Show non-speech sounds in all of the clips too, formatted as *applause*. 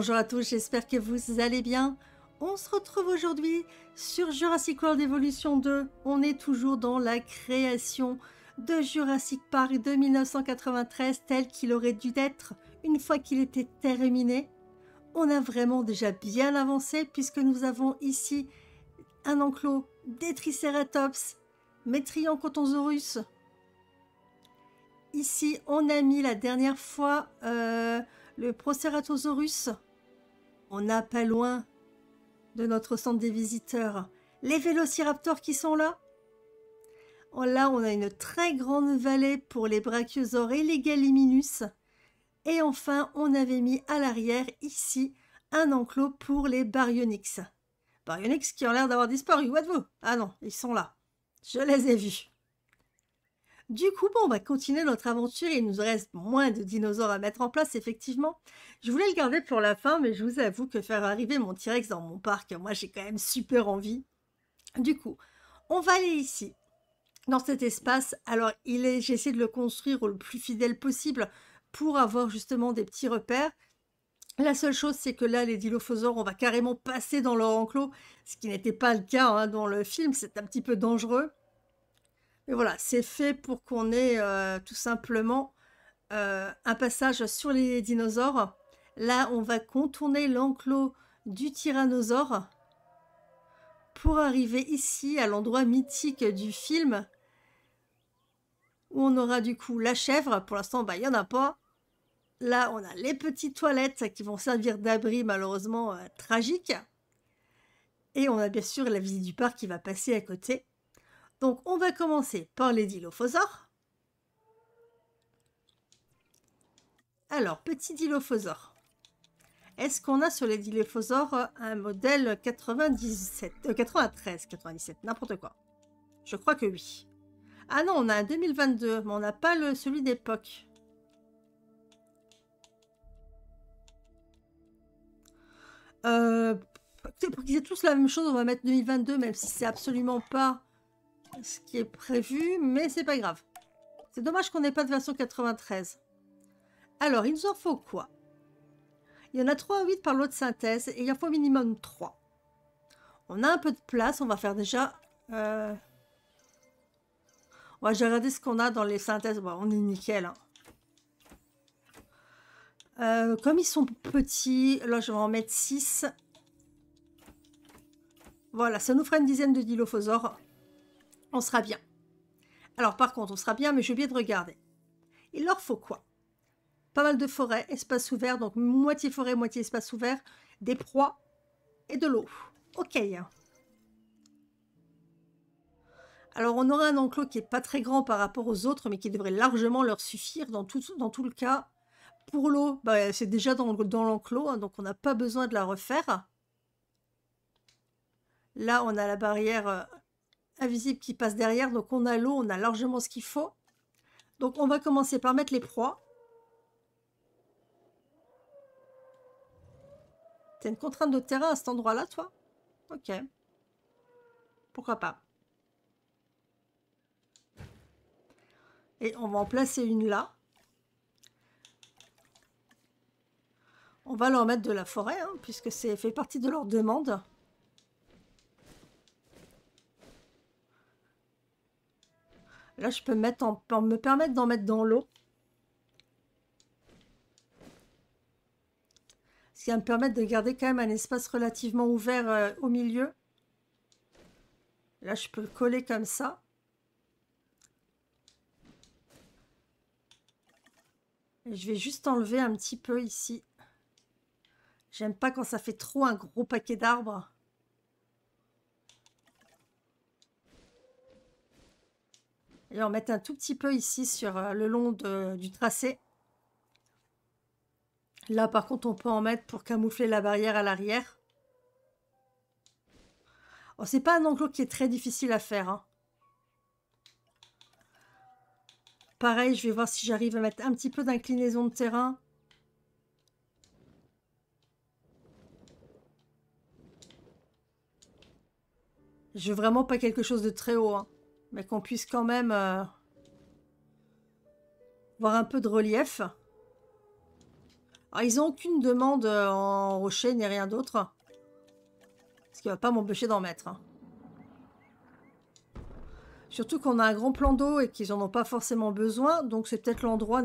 Bonjour à tous, j'espère que vous allez bien. On se retrouve aujourd'hui sur Jurassic World Evolution 2. On est toujours dans la création de Jurassic Park de 1993 tel qu'il aurait dû être une fois qu'il était terminé. On a vraiment déjà bien avancé puisque nous avons ici un enclos des Triceratops, Ici, on a mis la dernière fois euh, le Proceratosaurus on n'a pas loin de notre centre des visiteurs les vélociraptors qui sont là. Oh là, on a une très grande vallée pour les brachiosaures et les Galliminus. Et enfin, on avait mis à l'arrière, ici, un enclos pour les baryonyx. Baryonyx qui ont l'air d'avoir disparu, êtes vous Ah non, ils sont là. Je les ai vus. Du coup, bon, on va continuer notre aventure. Il nous reste moins de dinosaures à mettre en place, effectivement. Je voulais le garder pour la fin, mais je vous avoue que faire arriver mon T-Rex dans mon parc, moi, j'ai quand même super envie. Du coup, on va aller ici, dans cet espace. Alors, il est, j'essaie de le construire le plus fidèle possible pour avoir justement des petits repères. La seule chose, c'est que là, les dilophosaures, on va carrément passer dans leur enclos, ce qui n'était pas le cas hein, dans le film, c'est un petit peu dangereux. Et voilà, c'est fait pour qu'on ait euh, tout simplement euh, un passage sur les dinosaures. Là, on va contourner l'enclos du tyrannosaure pour arriver ici à l'endroit mythique du film où on aura du coup la chèvre. Pour l'instant, bah, il y n'y en a pas. Là, on a les petites toilettes qui vont servir d'abri malheureusement euh, tragique. Et on a bien sûr la visite du parc qui va passer à côté. Donc on va commencer par les dilophosaures. Alors, petit dilophosaure. Est-ce qu'on a sur les dilophosaures un modèle 97, 93, 97, n'importe quoi Je crois que oui. Ah non, on a un 2022, mais on n'a pas le, celui d'époque. Euh, pour qu'ils aient tous la même chose, on va mettre 2022, même si c'est absolument pas ce qui est prévu, mais c'est pas grave. C'est dommage qu'on n'ait pas de version 93. Alors, il nous en faut quoi Il y en a 3 à 8 par lot de synthèse et il en faut minimum 3. On a un peu de place, on va faire déjà... Euh... Ouais, j'ai regardé ce qu'on a dans les synthèses. Bon, on est nickel. Hein. Euh, comme ils sont petits, là je vais en mettre 6. Voilà, ça nous fera une dizaine de dilophosaures on sera bien. Alors par contre, on sera bien, mais je viens de regarder. Il leur faut quoi Pas mal de forêts, espace ouvert, donc moitié forêt, moitié espace ouvert, des proies et de l'eau. Ok. Alors on aura un enclos qui n'est pas très grand par rapport aux autres, mais qui devrait largement leur suffire dans tout, dans tout le cas. Pour l'eau, bah, c'est déjà dans, l'enclos, hein, donc on n'a pas besoin de la refaire. Là, on a la barrière, euh, invisible qui passe derrière. Donc on a l'eau, on a largement ce qu'il faut. Donc on va commencer par mettre les proies. T'as une contrainte de terrain à cet endroit-là, toi Ok. Pourquoi pas Et on va en placer une là. On va leur mettre de la forêt, hein, puisque c'est fait partie de leur demande. Là, je peux me permettre d'en mettre dans l'eau. Ce qui va me permettre de garder quand même un espace relativement ouvert euh, au milieu. Là, je peux coller comme ça. je vais juste enlever un petit peu ici. J'aime pas quand ça fait trop un gros paquet d'arbres. et en mettre un tout petit peu ici sur euh, le long du tracé. Là, par contre, on peut en mettre pour camoufler la barrière à l'arrière. Ce oh, c'est pas un enclos qui est très difficile à faire. Hein. Pareil, je vais voir si j'arrive à mettre un petit peu d'inclinaison de terrain. Je veux vraiment pas quelque chose de très haut. Hein mais qu'on puisse quand même euh, voir un peu de relief. ils n'ont aucune demande euh, en rocher ni rien d'autre. Ce qui ne va pas m'empêcher d'en mettre. Hein. Surtout qu'on a un grand plan d'eau et qu'ils n'en ont pas forcément besoin. Donc c'est peut-être l'endroit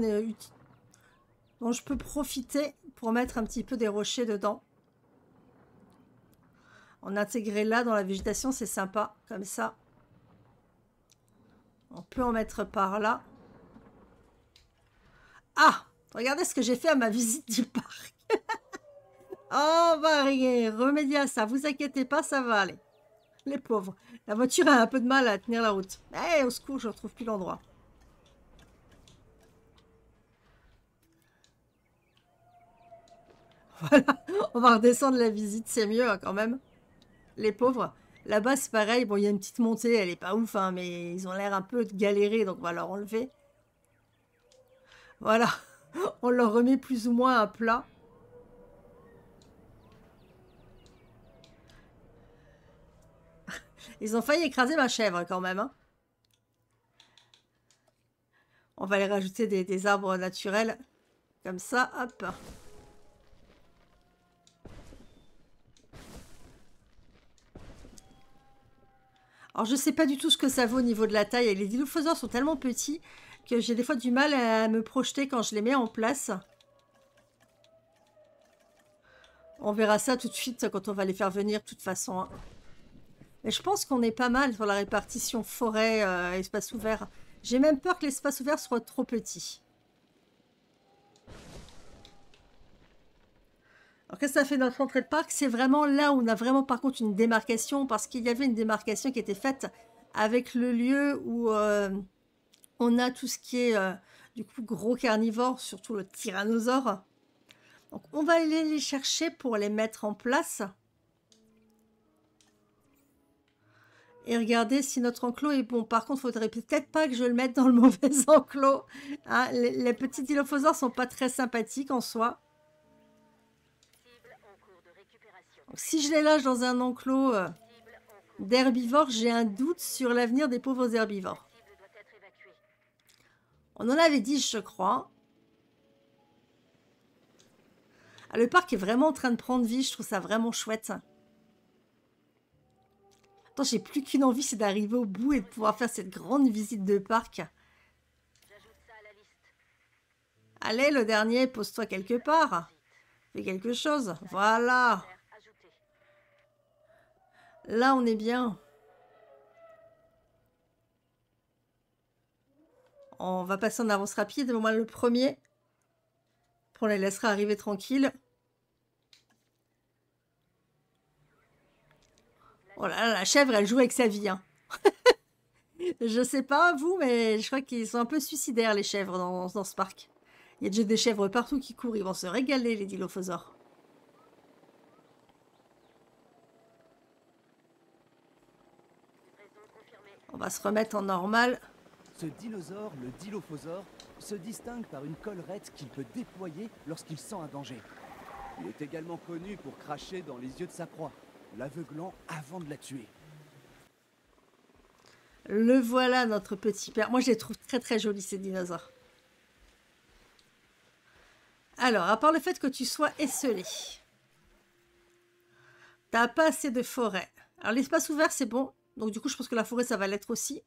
dont je peux profiter pour mettre un petit peu des rochers dedans. En intégrer là dans la végétation, c'est sympa. Comme ça, on peut en mettre par là. Ah Regardez ce que j'ai fait à ma visite du parc. *laughs* on oh, va remédier à ça. Vous inquiétez pas, ça va aller. Les pauvres. La voiture a un peu de mal à tenir la route. Eh, au secours, je ne retrouve plus l'endroit. *laughs* Voilà, on va redescendre la visite, c'est mieux hein, quand même. Les pauvres. Là-bas, c'est pareil. Bon, il y a une petite montée, elle est pas ouf, hein, mais ils ont l'air un peu galérés, donc on va leur enlever. Voilà, *laughs* on leur remet plus ou moins à plat. *laughs* Ils ont failli écraser ma chèvre quand même. Hein. On va aller rajouter des, des arbres naturels. Comme ça, hop. Alors, je ne sais pas du tout ce que ça vaut au niveau de la taille. Les dilophosaures sont tellement petits que j'ai des fois du mal à me projeter quand je les mets en place. On verra ça tout de suite quand on va les faire venir, de toute façon. Hein. Mais je pense qu'on est pas mal sur la répartition forêt-espace euh, ouvert. J'ai même peur que l'espace ouvert soit trop petit. qu'est-ce que ça fait notre entrée de parc C'est vraiment là où on a vraiment par contre une démarcation parce qu'il y avait une démarcation qui était faite avec le lieu où euh, on a tout ce qui est euh, du coup gros carnivore, surtout le tyrannosaure. Donc on va aller les chercher pour les mettre en place. et regardez si notre enclos est bon. Par contre, faudrait peut-être pas que je le mette dans le *laughs* mauvais enclos. Hein, les, petits dilophosaures sont pas très sympathiques en soi. si je les lâche dans un enclos euh, d'herbivores, j'ai un doute sur l'avenir des pauvres herbivores. On en avait dit, je crois. Ah, le parc est vraiment en train de prendre vie, je trouve ça vraiment chouette. Attends, j'ai plus qu'une envie, c'est d'arriver au bout et de pouvoir faire cette grande visite de parc. Allez, le dernier, pose-toi quelque part. Fais quelque chose. Voilà. Là, on est bien. On va passer en avance rapide, au moins le premier. On les laissera arriver tranquille. Oh là là, la chèvre, elle joue avec sa vie. Je hein. *laughs* je sais pas vous, mais je crois qu'ils sont un peu suicidaires, les chèvres, dans, dans ce parc. Il y a déjà des chèvres partout qui courent. Ils vont se régaler, les dilophosaures. On va se remettre en normal. Ce dinosaure, le dilophosaure, se distingue par une collerette qu'il peut déployer lorsqu'il sent un danger. Il est également connu pour cracher dans les yeux de sa proie, l'aveuglant avant de la tuer. Le voilà, notre petit père. Moi, je les trouve très très jolis, ces dinosaures. Alors, à part le fait que tu sois esselé, t'as pas assez de forêt. Alors, l'espace ouvert, c'est bon. Donc du coup, je pense que la forêt, ça va l'être aussi.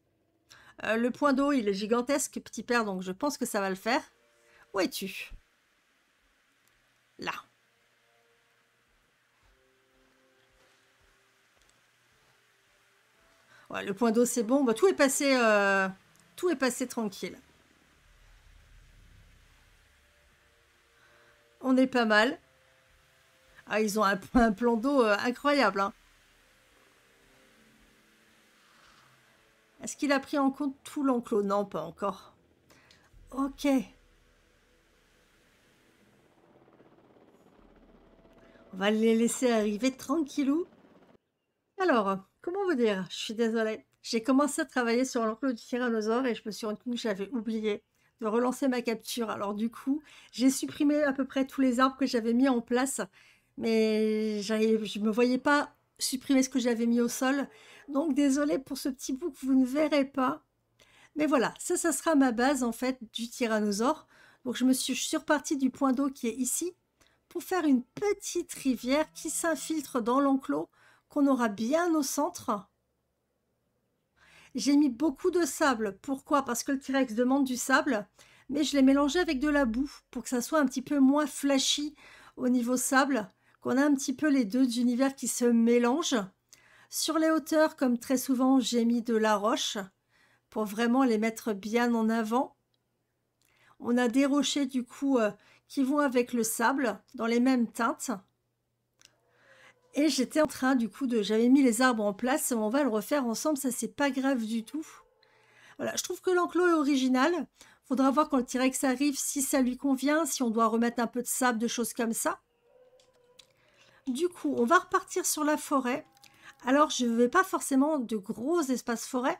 Euh, le point d'eau, il est gigantesque, petit père, donc je pense que ça va le faire. Où es-tu Là. le point d'eau, c'est bon. Bah, tout est passé... Euh, tout est passé tranquille. On est pas mal. Ah, ils ont un, *laughs* plan d'eau euh, incroyable. Hein. Est-ce qu'il a pris en compte tout l'enclos Non, pas encore. Ok. On va les laisser arriver tranquillou. Alors, comment vous dire Je suis désolée. J'ai commencé à travailler sur l'enclos du tyrannosaure et je me suis rendu compte que j'avais oublié de relancer ma capture. Alors du coup, j'ai supprimé à peu près tous les arbres que j'avais mis en place, mais je ne me voyais pas supprimer ce que j'avais mis au sol. Donc désolé pour ce petit bout que vous ne verrez pas. Mais voilà, ça, ça sera ma base en fait du tyrannosaure. Donc je me suis, surpartie du point d'eau qui est ici pour faire une petite rivière qui s'infiltre dans l'enclos qu'on aura bien au centre. J'ai mis beaucoup de sable. Pourquoi Parce que le T-Rex demande du sable, mais je l'ai mélangé avec de la boue pour que ça soit un petit peu moins flashy au niveau sable qu'on a un petit peu les deux univers qui se mélangent. Sur les hauteurs, comme très souvent, j'ai mis de la roche pour vraiment les mettre bien en avant. On a des rochers du coup euh, qui vont avec le sable dans les mêmes teintes. Et j'étais en train du coup de... J'avais mis les arbres en place, on va le refaire ensemble, ça c'est pas grave du tout. Voilà, je trouve que l'enclos est original. Faudra voir quand le T-Rex arrive si ça lui convient, si on doit remettre un peu de sable, de choses comme ça du coup, on va repartir sur la forêt. Alors, je ne vais pas forcément de gros espaces forêt,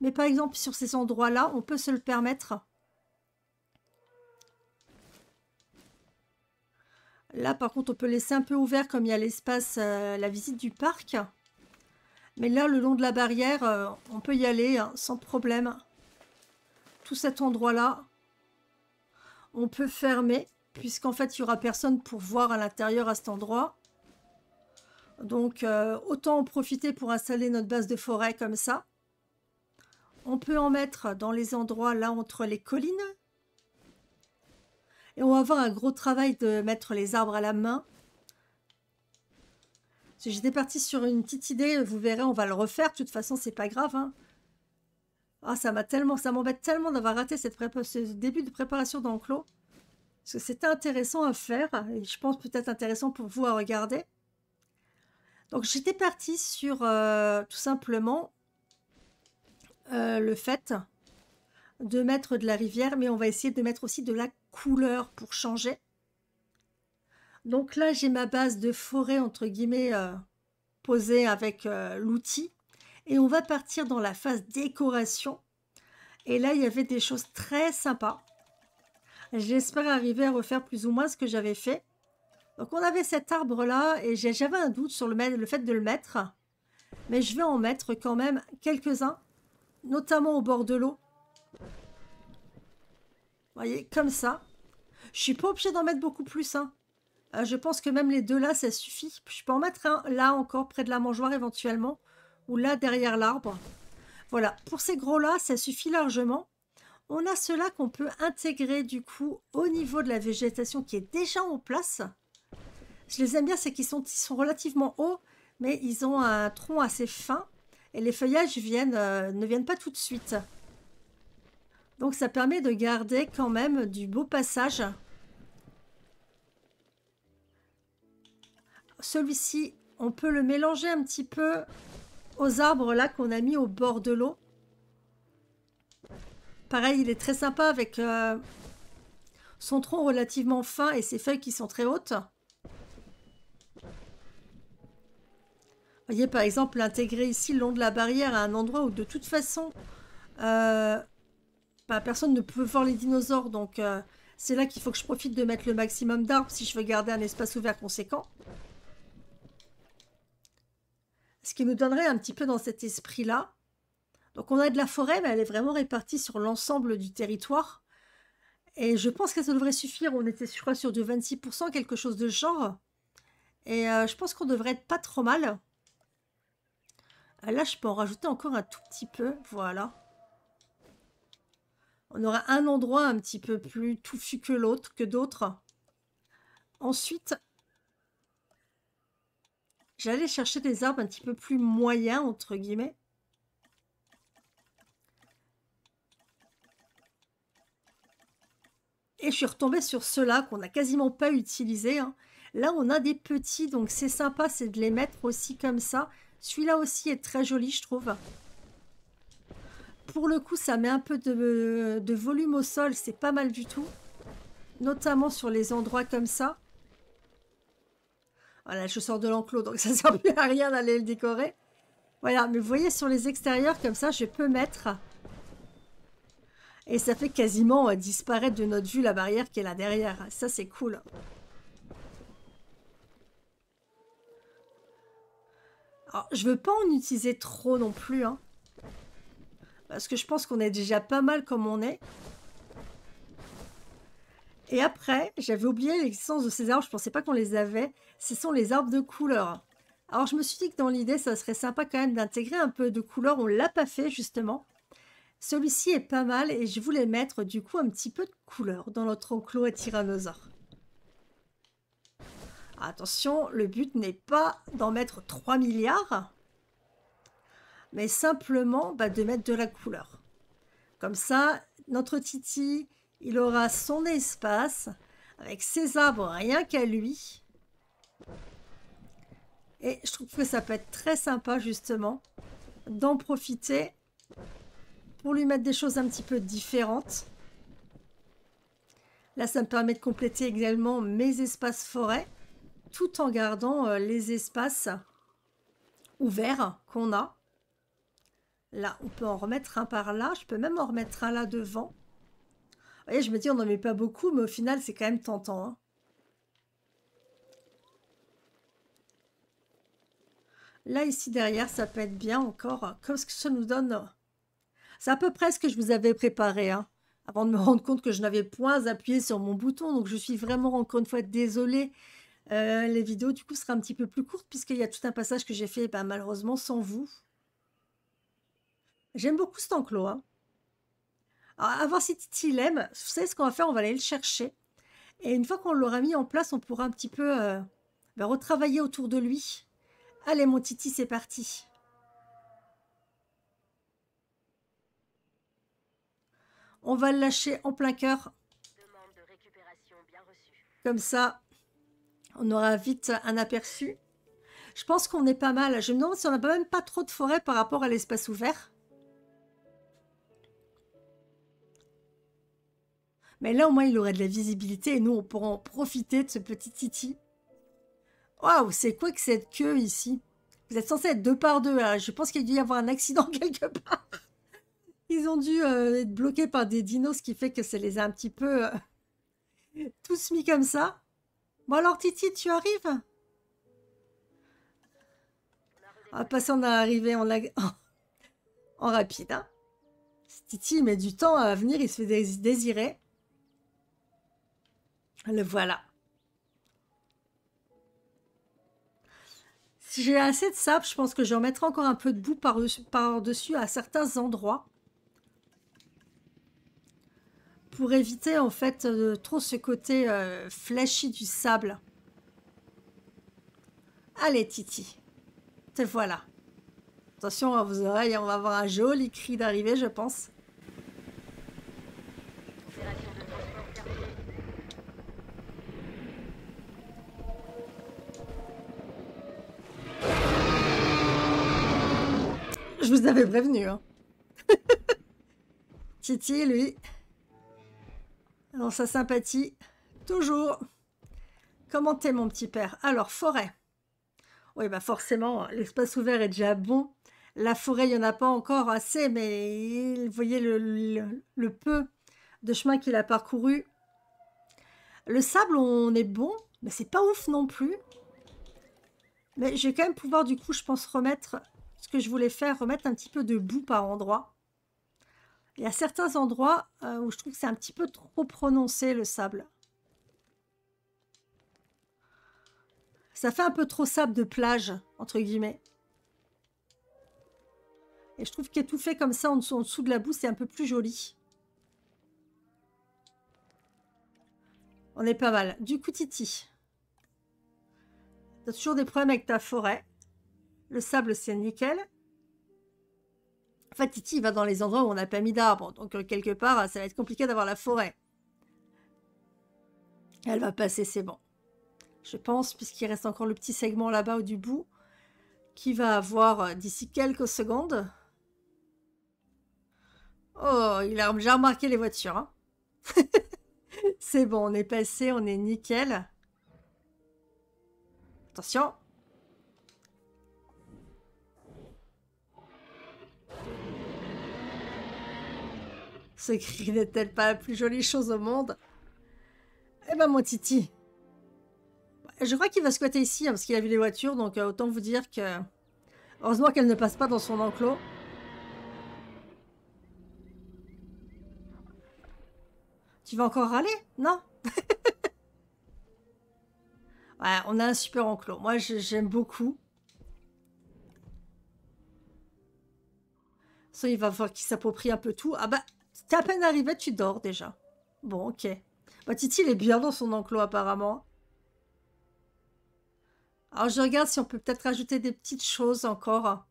mais par exemple, sur ces endroits-là, on peut se le permettre. Là, par contre, on peut laisser un peu ouvert comme il y a l'espace, euh, la visite du parc. Mais là, le long de la barrière, euh, on peut y aller hein, sans problème. Tout cet endroit-là, on peut fermer, puisqu'en fait, il n'y aura personne pour voir à l'intérieur à cet endroit. Donc euh, autant en profiter pour installer notre base de forêt comme ça. On peut en mettre dans les endroits là entre les collines. Et on va avoir un gros travail de mettre les arbres à la main. j'étais partie sur une petite idée, vous verrez, on va le refaire. De toute façon, c'est pas grave. Hein. Ah, ça m'a tellement, ça m'embête tellement d'avoir raté cette ce début de préparation d'enclos. Parce que c'était intéressant à faire et je pense peut-être intéressant pour vous à regarder. Donc j'étais partie sur euh, tout simplement euh, le fait de mettre de la rivière, mais on va essayer de mettre aussi de la couleur pour changer. Donc là, j'ai ma base de forêt, entre guillemets, euh, posée avec l'outil. Et on va partir dans la phase décoration. Et là, il y avait des choses très sympas. J'espère arriver à refaire plus ou moins ce que j'avais fait. Donc on avait cet arbre-là et j'avais un doute sur le, fait de le mettre. Mais je vais en mettre quand même quelques-uns, notamment au bord de l'eau. voyez, comme ça. Je suis pas obligée d'en mettre beaucoup plus. Hein. Euh, je pense que même les deux là, ça suffit. Je peux en mettre un là encore près de la mangeoire éventuellement. Ou là derrière l'arbre. Voilà, pour ces gros-là, ça suffit largement. On a cela qu'on peut intégrer du coup au niveau de la végétation qui est déjà en place je les aime bien, c'est qu'ils sont, relativement hauts, mais ils ont un tronc assez fin et les feuillages viennent, euh, ne viennent pas tout de suite. Donc ça permet de garder quand même du beau passage. Celui-ci, on peut le mélanger un petit peu aux arbres là qu'on a mis au bord de l'eau. Pareil, il est très sympa avec euh, son tronc relativement fin et ses feuilles qui sont très hautes. voyez, par exemple, intégrer ici, le long de la barrière, à un endroit où, de toute façon, euh, bah, personne ne peut voir les dinosaures. Donc, euh, c'est là qu'il faut que je profite de mettre le maximum d'arbres si je veux garder un espace ouvert conséquent. Ce qui nous donnerait un petit peu dans cet esprit-là. Donc, on a de la forêt, mais elle est vraiment répartie sur l'ensemble du territoire. Et je pense que ça devrait suffire. On était, je crois, sur du 26%, quelque chose de genre. Et euh, je pense qu'on devrait être pas trop mal. Ah, là, je peux en rajouter encore un tout petit peu. Voilà. On aura un endroit un petit peu plus touffu que l'autre, que d'autres. Ensuite, j'allais chercher des arbres un petit peu plus moyens, entre guillemets. Et je suis retombée sur ceux-là qu'on n'a quasiment pas utilisés. Hein. Là, on a des petits, donc c'est sympa, c'est de les mettre aussi comme ça. Celui-là aussi est très joli, je trouve. Pour le coup, ça met un peu de, volume au sol. C'est pas mal du tout. Notamment sur les endroits comme ça. Voilà, ah je sors de l'enclos, donc *laughs* ça ne sert plus à rien d'aller le décorer. Voilà, mais vous voyez, sur les extérieurs, comme ça, je peux mettre. Et ça fait quasiment euh, disparaître de notre vue la barrière qui est là derrière. Ça, c'est cool. Je ne veux pas en utiliser trop non plus, hein. Parce que je pense qu'on est déjà pas mal comme on est. Et après, j'avais oublié l'existence de ces arbres, je pensais pas qu'on les avait. Ce sont les arbres de couleur. Alors je me suis dit que dans l'idée, ça serait sympa quand même d'intégrer un peu de couleur. On l'a pas fait justement. Celui-ci est pas mal et je voulais mettre du coup un petit peu de couleur dans notre enclos à tyrannosaure. Attention, le but n'est pas d'en mettre 3 milliards, mais simplement bah, de mettre de la couleur. Comme ça, notre Titi, il aura son espace avec ses arbres rien qu'à lui. Et je trouve que ça peut être très sympa justement d'en profiter pour lui mettre des choses un petit peu différentes. Là, ça me permet de compléter également mes espaces forêts tout en gardant euh, les espaces ouverts qu'on a. Là, on peut en remettre un par là. Je peux même en remettre un là devant. Vous voyez, je me dis, on n'en met pas beaucoup, mais au final, c'est quand même tentant. Hein. Là, ici, derrière, ça peut être bien encore, comme ce que ça nous donne. C'est à peu près ce que je vous avais préparé, hein, avant de me rendre compte que je n'avais point appuyé sur mon bouton. Donc, je suis vraiment, encore une fois, désolée. Euh, les vidéos, du coup, seront un petit peu plus courtes puisqu'il y a tout un passage que j'ai fait, bah, malheureusement, sans vous. J'aime beaucoup cet enclos. Hein. Alors, à voir si Titi l'aime. Vous savez ce qu'on va faire On va aller le chercher. Et une fois qu'on l'aura mis en place, on pourra un petit peu euh, bah, retravailler autour de lui. Allez, mon Titi, c'est parti. On va le lâcher en plein cœur. Comme ça, on aura vite un aperçu. Je pense qu'on est pas mal. Je me demande si on n'a même pas trop de forêt par rapport à l'espace ouvert. Mais là, au moins, il aurait de la visibilité et nous, on pourra en profiter de ce petit titi. Waouh, c'est quoi que cette queue ici Vous êtes censé être deux par deux. Hein. Je pense qu'il a dû y avoir un accident *laughs* quelque part. Ils ont dû euh, être bloqués par des dinos, ce qui fait que ça les a un petit peu euh, *laughs* tous mis comme ça. Bon alors Titi, tu arrives Ah, passant on a arrivé *laughs* en, en rapide. Hein. Titi met du temps à venir, il se fait désirer. Le voilà. Si j'ai assez de sable, je pense que j'en mettrai encore un peu de boue par-dessus à certains endroits. pour éviter en fait euh, trop ce côté euh, flashy du sable. Allez Titi, te voilà. Attention à vos oreilles, on va avoir un joli cri d'arrivée je pense. Je vous avais prévenu. Hein. *laughs* Titi, lui, sa sympathie, toujours. commenter mon petit père. Alors, forêt. Oui, bah forcément, l'espace ouvert est déjà bon. La forêt, il n'y en a pas encore assez, mais vous voyez le, peu de chemin qu'il a parcouru. Le sable, on est bon, mais c'est pas ouf non plus. Mais j'ai quand même pouvoir, du coup, je pense remettre ce que je voulais faire, remettre un petit peu de boue par endroit. Il y a certains endroits euh, où je trouve que c'est un petit peu trop prononcé le sable. Ça fait un peu trop sable de plage, entre guillemets. Et je trouve fait comme ça en dessous, en dessous de la boue, c'est un peu plus joli. On est pas mal. Du coup, Titi. T'as toujours des problèmes avec ta forêt. Le sable, c'est nickel. En fait, Titi va dans les endroits où on n'a pas mis d'arbres, donc euh, quelque part, ça va être compliqué d'avoir la forêt. Elle va passer, c'est bon. Je pense, puisqu'il reste encore le petit segment là-bas au du bout, qui va avoir euh, d'ici quelques secondes. Oh, il a déjà remarqué les voitures. Hein. *laughs* c'est bon, on est passé, on est nickel. Attention Ce cri n'est-elle pas la plus jolie chose au monde Eh ben, mon Titi. Bah, je crois qu'il va squatter ici, hein, parce qu'il a vu les voitures, donc euh, autant vous dire que... Heureusement qu'elle ne passe pas dans son enclos. Tu vas encore râler Non *laughs* Ouais, on a un super enclos. Moi, j'aime beaucoup. Ça, il va falloir qu'il s'approprie un peu tout. Ah bah, T'es à peine arrivé, tu dors déjà. Bon, ok. Bah, Titi, il est bien dans son enclos, apparemment. Alors, je regarde si on peut peut-être rajouter des petites choses encore.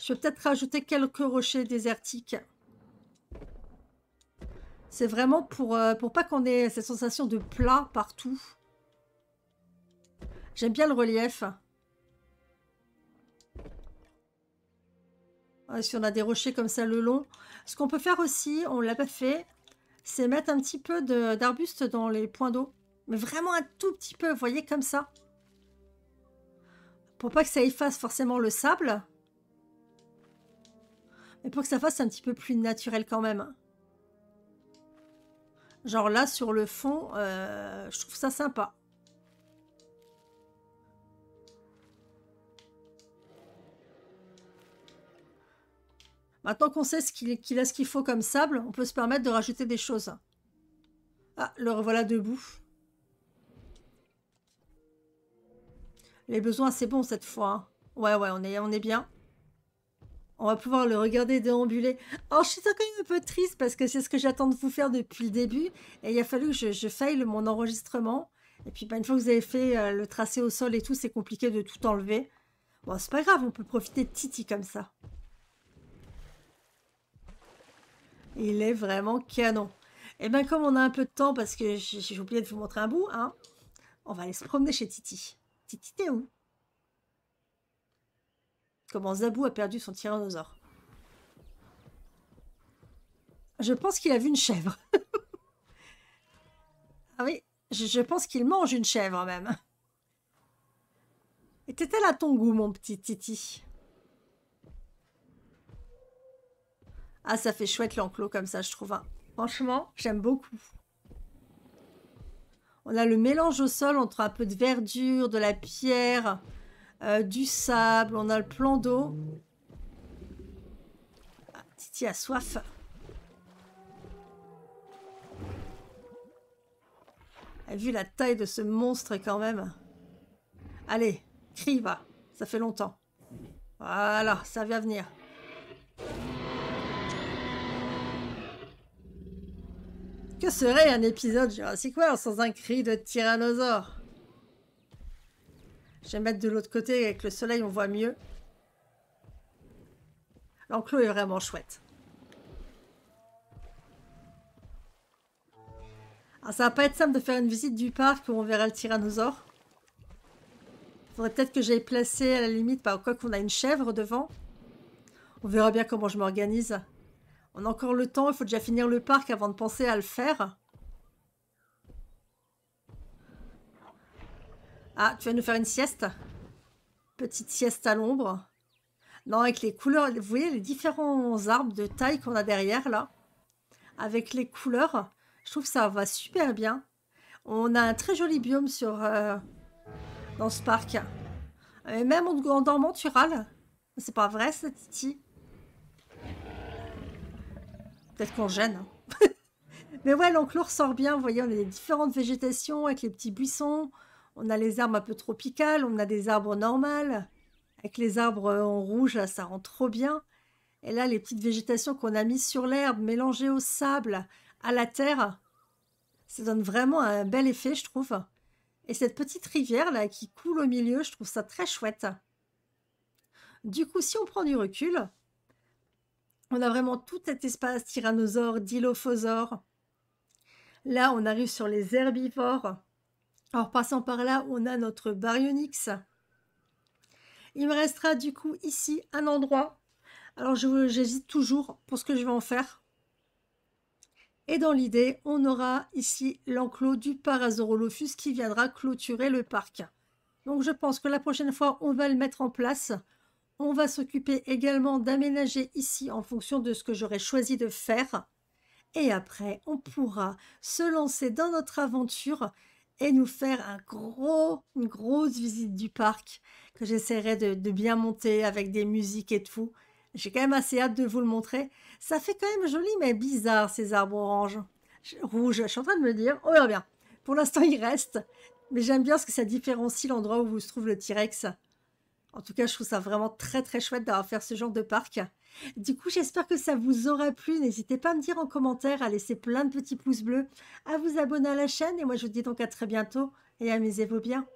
Je peux peut-être rajouter quelques rochers désertiques. C'est vraiment pour, euh, pour pas qu'on ait cette sensation de plat partout. J'aime bien le relief. si on a des rochers comme ça le long. Ce qu'on peut faire aussi, on l'a pas fait, c'est mettre un petit peu d'arbustes dans les points d'eau. Mais vraiment un tout petit peu, vous voyez, comme ça. Pour pas que ça efface forcément le sable. Mais pour que ça fasse un petit peu plus naturel quand même. Genre là, sur le fond, euh, je trouve ça sympa. Maintenant qu'on sait qu'il a ce qu'il faut comme sable, on peut se permettre de rajouter des choses. Ah, le revoilà debout. Les besoins, c'est bon cette fois. Hein. Ouais, ouais, on est, on est bien. On va pouvoir le regarder déambuler. Oh, je suis quand même un peu triste parce que c'est ce que j'attends de vous faire depuis le début. Et il a fallu que je, faille mon enregistrement. Et puis, bah, une fois que vous avez fait euh, le tracé au sol et tout, c'est compliqué de tout enlever. Bon, c'est pas grave, on peut profiter de Titi comme ça. Il est vraiment canon. Et eh bien comme on a un peu de temps, parce que j'ai oublié de vous montrer un bout, hein, on va aller se promener chez Titi. Titi, t'es où Comment Zabou a perdu son tyrannosaure. Je pense qu'il a vu une chèvre. *laughs* ah oui, je, pense qu'il mange une chèvre même. Était-elle à ton goût, mon petit Titi Ah, ça fait chouette l'enclos comme ça, je trouve. Hein. Franchement, j'aime beaucoup. On a le mélange au sol entre un peu de verdure, de la pierre, euh, du sable. On a le plan d'eau. Ah, Titi a soif. a vu la taille de ce monstre quand même. Allez, cri va. Ça fait longtemps. Voilà, ça vient venir. Que serait un épisode Jurassic World sans un cri de tyrannosaure Je vais mettre de l'autre côté, avec le soleil on voit mieux. L'enclos est vraiment chouette. Alors ah, ça va pas être simple de faire une visite du parc où on verra le tyrannosaure. Faudrait peut-être que j'aille placer à la limite, par bah, quoi qu'on a une chèvre devant. On verra bien comment je m'organise. On a encore le temps, il faut déjà finir le parc avant de penser à le faire. Ah, tu vas nous faire une sieste Petite sieste à l'ombre. Non, avec les couleurs, vous voyez les différents arbres de taille qu'on a derrière là. Avec les couleurs, je trouve que ça va super bien. On a un très joli biome sur, euh, dans ce parc. Et même en, en dormant, tu râles. C'est pas vrai, cette Titi Peut-être qu'on gêne. Hein. *laughs* Mais ouais, l'enclos sort bien. Vous voyez, on a les différentes végétations avec les petits buissons. On a les arbres un peu tropicales. On a des arbres normales. Avec les arbres euh, en rouge, ça rend trop bien. Et là, les petites végétations qu'on a mises sur l'herbe, mélangées au sable, à la terre, ça donne vraiment un bel effet, je trouve. Et cette petite rivière là qui coule au milieu, je trouve ça très chouette. Du coup, si on prend du recul, on a vraiment tout cet espace tyrannosaure, dilophosaure. Là, on arrive sur les herbivores. Alors, passant par là, on a notre baryonyx. Il me restera du coup ici un endroit. Alors j'hésite toujours pour ce que je vais en faire. Et dans l'idée, on aura ici l'enclos du Parasaurolophus qui viendra clôturer le parc. Donc je pense que la prochaine fois, on va le mettre en place on va s'occuper également d'aménager ici en fonction de ce que j'aurais choisi de faire. Et après, on pourra se lancer dans notre aventure et nous faire une grosse visite du parc que j'essaierai de, bien monter avec des musiques et tout. J'ai quand même assez hâte de vous le montrer. Ça fait quand même joli mais bizarre ces arbres oranges. Rouge, je suis en train de me dire, oh bien, Pour l'instant, il reste. Mais j'aime bien ce que ça différencie l'endroit où se trouve le T-Rex en tout cas, je trouve ça vraiment très très chouette d'avoir fait ce genre de parc. Du coup, j'espère que ça vous aura plu. N'hésitez pas à me dire en commentaire, à laisser plein de petits pouces bleus, à vous abonner à la chaîne. Et moi, je vous dis donc à très bientôt et amusez-vous bien.